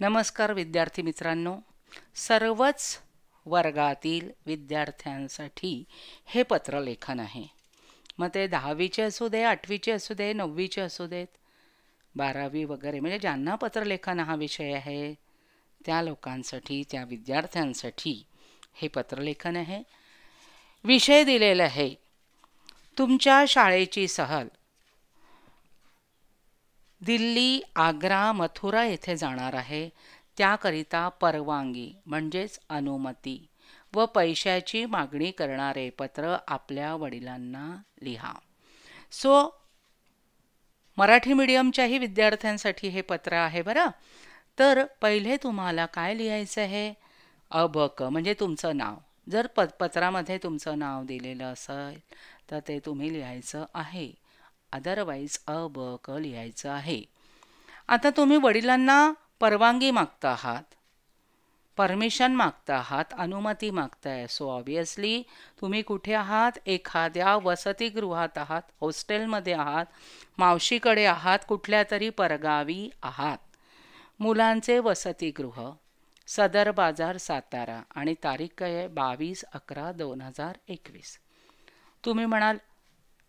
नमस्कार विद्यार्थी मित्रांनो सर्वच वर्गातील विद्यार्थ्यांसाठी हे पत्रलेखन आहे मग ते दहावीचे असू दे आठवीचे असू दे नववीचे असू देत बारावी वगैरे म्हणजे ज्यांना पत्रलेखन हा विषय आहे त्या लोकांसाठी त्या विद्यार्थ्यांसाठी हे पत्रलेखन आहे विषय दिलेला आहे तुमच्या शाळेची सहल दिल्ली आग्रा मथुरा येथे जाणार आहे त्याकरिता परवानगी म्हणजेच अनुमती व पैशाची मागणी करणारे पत्र आपल्या वडिलांना लिहा सो मराठी मीडियमच्याही विद्यार्थ्यांसाठी हे पत्र आहे बरं तर पहिले तुम्हाला काय लिहायचं आहे अबक म्हणजे तुमचं नाव जर प पत्रामध्ये तुमचं नाव दिलेलं असेल तर ते तुम्ही लिहायचं आहे अदरवाईज अ ब क लिहायचं आहे आता तुम्ही वडिलांना परवानगी मागता आहात परमिशन मागता आहात अनुमती मागताय सो ऑबियसली तुम्ही कुठे आहात एखाद्या वसतिगृहात आहात हॉस्टेलमध्ये आहात मावशीकडे आहात कुठल्या तरी परगावी आहात मुलांचे वसतिगृह सदर बाजार सातारा आणि तारीख काय आहे बावीस अकरा दोन हजार एकवीस तुम्ही म्हणाल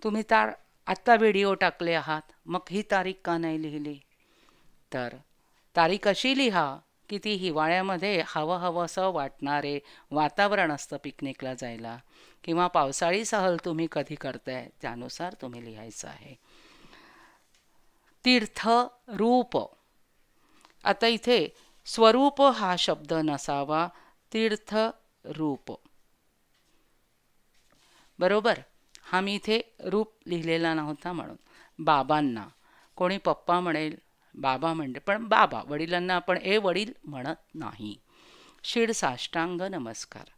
तुम्ही तार आत्ता व्हिडिओ टाकले आहात मग ही तारीख का नाही लिहिली तर तारीख अशी लिहा की ती हिवाळ्यामध्ये हवं असं वाटणारे वातावरण असतं पिकनिकला जायला किंवा पावसाळी सहल तुम्ही कधी करताय त्यानुसार तुम्ही लिहायचं आहे तीर्थ रूप आता इथे स्वरूप हा शब्द नसावा तीर्थ रूप बरोबर हा मी इथे रूप लिहिलेला नव्हता म्हणून बाबांना कोणी पप्पा म्हणेल बाबा म्हणजे पण बाबा वडिलांना आपण ए वडील म्हणत नाही शीड साष्टांग नमस्कार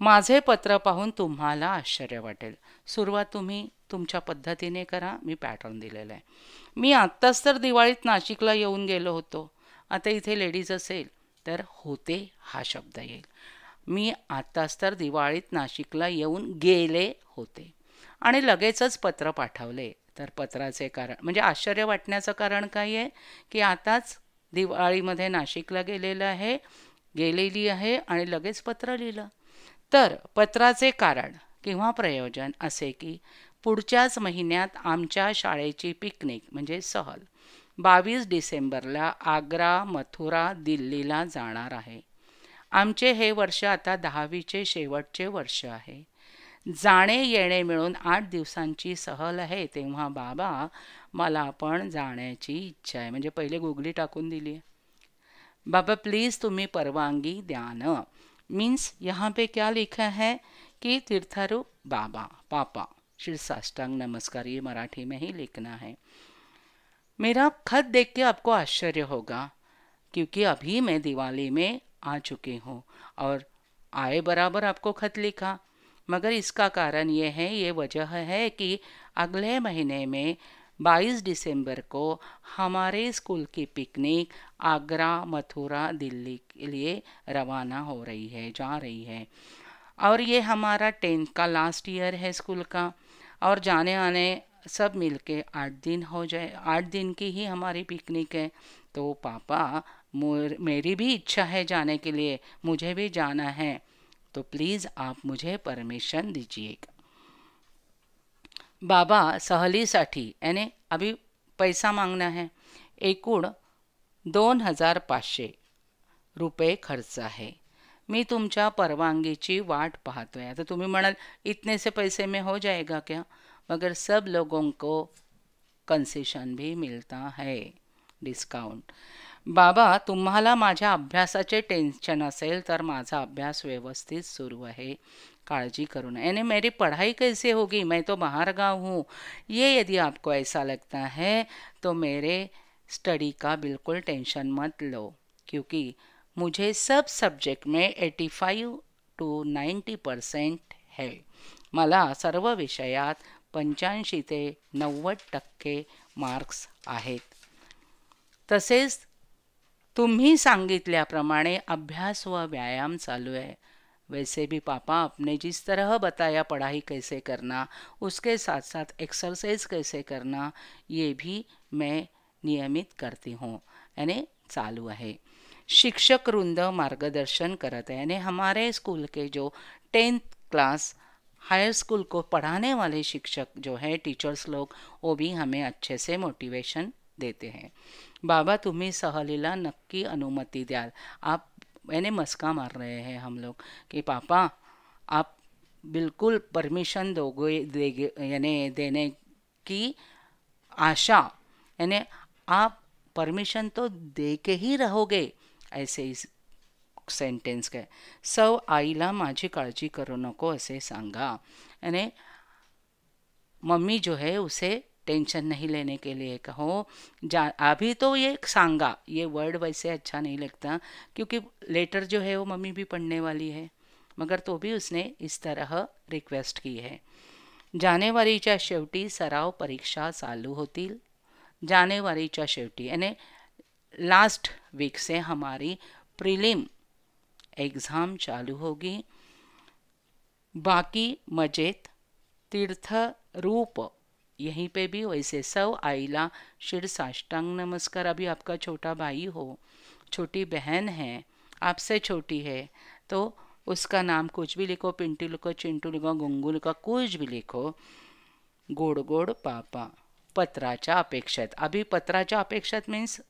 माझे पत्र पाहून तुम्हाला आश्चर्य वाटेल सुरुवात तुम्ही तुमच्या पद्धतीने करा मी पॅटर्न दिलेलं आहे मी आत्ताच तर दिवाळीत नाशिकला येऊन गेलो होतो आता इथे लेडीज असेल तर होते हा शब्द येईल मी आत्ताच तर दिवाळीत नाशिकला येऊन गेले होते आणि लगेचच पत्र पाठवले तर पत्राचे कारण म्हणजे आश्चर्य वाटण्याचं कारण काय आहे की आताच दिवाळीमध्ये नाशिकला गेलेलं आहे गेलेली आहे आणि लगेच पत्र लिहिलं तर पत्राचे कारण किंवा प्रयोजन असे की पुढच्याच महिन्यात आमच्या शाळेची पिकनिक म्हणजे सहल बावीस डिसेंबरला आग्रा मथुरा दिल्लीला जाणार आहे आमचे हे वर्ष आता दहावीचे शेवटचे वर्ष आहे जाणे येणे मिळून आठ दिवसांची सहल आहे तेव्हा बाबा मला पण जाण्याची इच्छा आहे म्हणजे पहिले गुगली टाकून दिली आहे बाबा प्लीज़ तुम्ही परवानगी द्या न मीन्स यहाँ पे क्या लिखा है कि तीर्थारू बाबा पापा श्री साष्टांग नमस्कार ये मराठी में ही लिखना है मेरा खत देख के आपको आश्चर्य होगा क्योंकि अभी मैं दिवाली में आ चुके हों और आए बराबर आपको खत लिखा मगर इसका कारण यह है ये वजह है कि अगले महीने में 22 दिसंबर को हमारे स्कूल की पिकनिक आगरा मथुरा दिल्ली के लिए रवाना हो रही है जा रही है और ये हमारा टेंथ का लास्ट ईयर है स्कूल का और जाने आने सब मिलके आठ दिन हो जाए आठ दिन की ही हमारी पिकनिक है तो पापा मेरी भी इच्छा है जाने के लिए मुझे भी जाना है तो प्लीज़ आप मुझे परमिशन दीजिएगा बाबा सहलीसाठी याने अभी पैसा मागना है एकूण दोन हजार पाचशे रुपये खर्च आहे मी तुमच्या परवानगीची वाट पाहतोय आता तुम्ही म्हणाल इतने से पैसे में हो जाएगा क्या मगर सब लोगों को कंसेशन भी मिलता है डिस्काउंट बाबा तुम्हाला माझ्या अभ्यासाचे टेन्शन असेल तर माझा अभ्यास व्यवस्थित सुरू आहे काळजी करू नये यानी मेरी पढ़ाई कैसे होगी मैं तो बाहर गाव हूँ ये यदि आपको ऐसा लगता है तो मेरे स्टडी का बिल्कुल टेंशन मत लो क्योंकि मुझे सब सब्जेक्ट में 85 टू 90 पर्सेंट है मला सर्व विषयात पंच्याऐंशी ते नव्वद टक्के मार्क्स आहेत तसेच तुम्ही सांगितल्याप्रमाणे अभ्यास व व्यायाम चालू है वैसे भी पापा अपने जिस तरह बताया पढ़ाई कैसे करना उसके साथ साथ एक्सरसाइज कैसे करना ये भी मैं नियमित करती हूँ यानी चालू है शिक्षक वृंद मार्गदर्शन करते हैं यानी हमारे स्कूल के जो टेंथ क्लास हायर स्कूल को पढ़ाने वाले शिक्षक जो है टीचर्स लोग वो भी हमें अच्छे से मोटिवेशन देते हैं बाबा तुम्हें सहलीला नक्की अनुमति दयाल आप मैंने मस्का मार रहे हैं हम लोग कि पापा आप बिल्कुल परमिशन दोगे देगे यानी देने की आशा यानी आप परमिशन तो दे के ही रहोगे ऐसे इस सेंटेंस के सौ आईला माझी काळजी करो नको असे सांगा यानी मम्मी जो है उसे टेंशन नहीं लेने के लिए कहो जा अभी तो ये सांगा ये वर्ड वैसे अच्छा नहीं लगता क्योंकि लेटर जो है वो मम्मी भी पढ़ने वाली है मगर तो भी उसने इस तरह रिक्वेस्ट की है जानेवारीच्या शेवटी सराव परीक्षा चालू होतील जानेवारीच्या शेवटी यानी लास्ट वीक से हमारी प्रीलिम एग्ज़ाम चालू होगी बाकी मजेत तीर्थ रूप यहीं पे भी वैसे सव आइला शिर साष्टांग नमस्कार अभी आपका छोटा भाई हो छोटी बहन है आपसे छोटी है तो उसका नाम कुछ भी लिखो पिंटू लिखो चिंटू लिखो गंगू लिखो कुछ भी लिखो गोड गोड पापा पत्राचा अपेक्षेत अभी पत्राचा अपेक्षेत मीन्स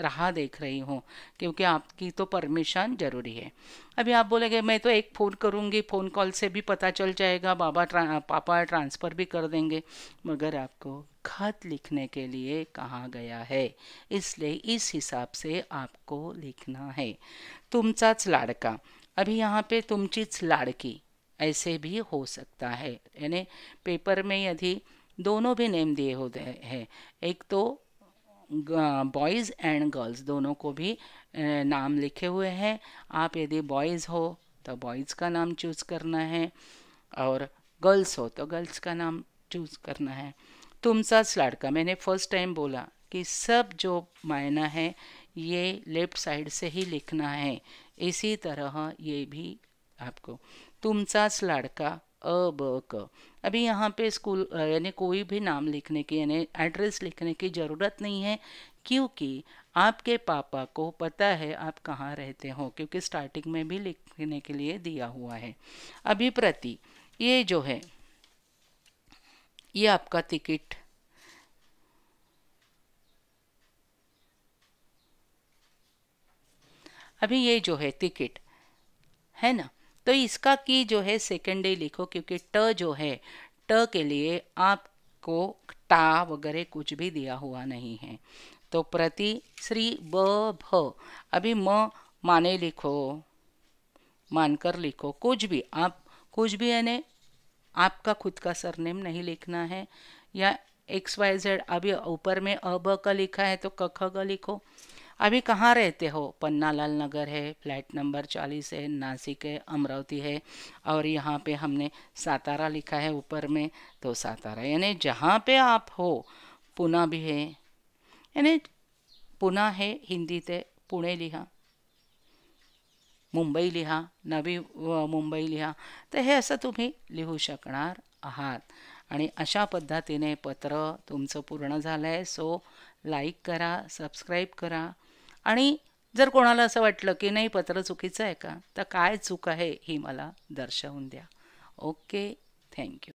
राह देख रही हूँ क्योंकि आपकी तो परमिशन ज़रूरी है अभी आप बोलेंगे मैं तो एक फ़ोन करूँगी फ़ोन कॉल से भी पता चल जाएगा बाबा ट्रा, पापा ट्रांसफ़र भी कर देंगे मगर आपको खत लिखने के लिए कहा गया है इसलिए इस हिसाब से आपको लिखना है तुमचाच लाड़का अभी यहाँ पे तुमचीच लाड़की ऐसे भी हो सकता है यानी पेपर में यदि दोनों भी नेम दिए होते हैं एक तो बॉयज़ एंड गर्ल्स दोनों को भी नाम लिखे हुए हैं आप यदि बॉयज़ हो तो बॉयज़ का नाम चूज़ करना है और गर्ल्स हो तो गर्ल्स का नाम चूज़ करना है तुम सास लड़का मैंने फर्स्ट टाइम बोला कि सब जो मायना है ये लेफ्ट साइड से ही लिखना है इसी तरह ये भी आपको तुम सास लड़का अ ब क अभी यहाँ पे स्कूल यानी कोई भी नाम लिखने की यानी एड्रेस लिखने की ज़रूरत नहीं है क्योंकि आपके पापा को पता है आप कहाँ रहते हो क्योंकि स्टार्टिंग में भी लिखने के लिए दिया हुआ है अभी प्रति ये जो है ये आपका टिकट अभी ये जो है टिकट है ना तो इसका की जो है डे लिखो क्योंकि ट जो है ट के लिए आपको टा वगैरह कुछ भी दिया हुआ नहीं है तो प्रति श्री ब भ अभी म माने लिखो मानकर लिखो कुछ भी आप कुछ भी यानी आपका खुद का सरनेम नहीं लिखना है या एक्स वाई जेड अभी ऊपर में अब का लिखा है तो कख का लिखो अभी कहाँ रहते हो पन्नालाल नगर है फ्लैट नंबर चालीस है नासिक है अमरावती है और यहाँ पे हमने सातारा लिखा है ऊपर में तो सातारा यानी जहाँ पे आप हो पुना भी है यानी पुना है हिंदी ते पुणे लिहा मुंबई लिहा नवी मुंबई लिहा तो हे असं तुम्ही लिहू शकणार आहात आणि अशा पद्धतीने पत्र तुमचं पूर्ण झालं आहे सो लाईक करा सबस्क्राईब करा आणि जर कोणाला असं वाटलं की नाही पत्र चुकीचं आहे का तर काय चूक आहे ही मला दर्शवून द्या ओके थँक्यू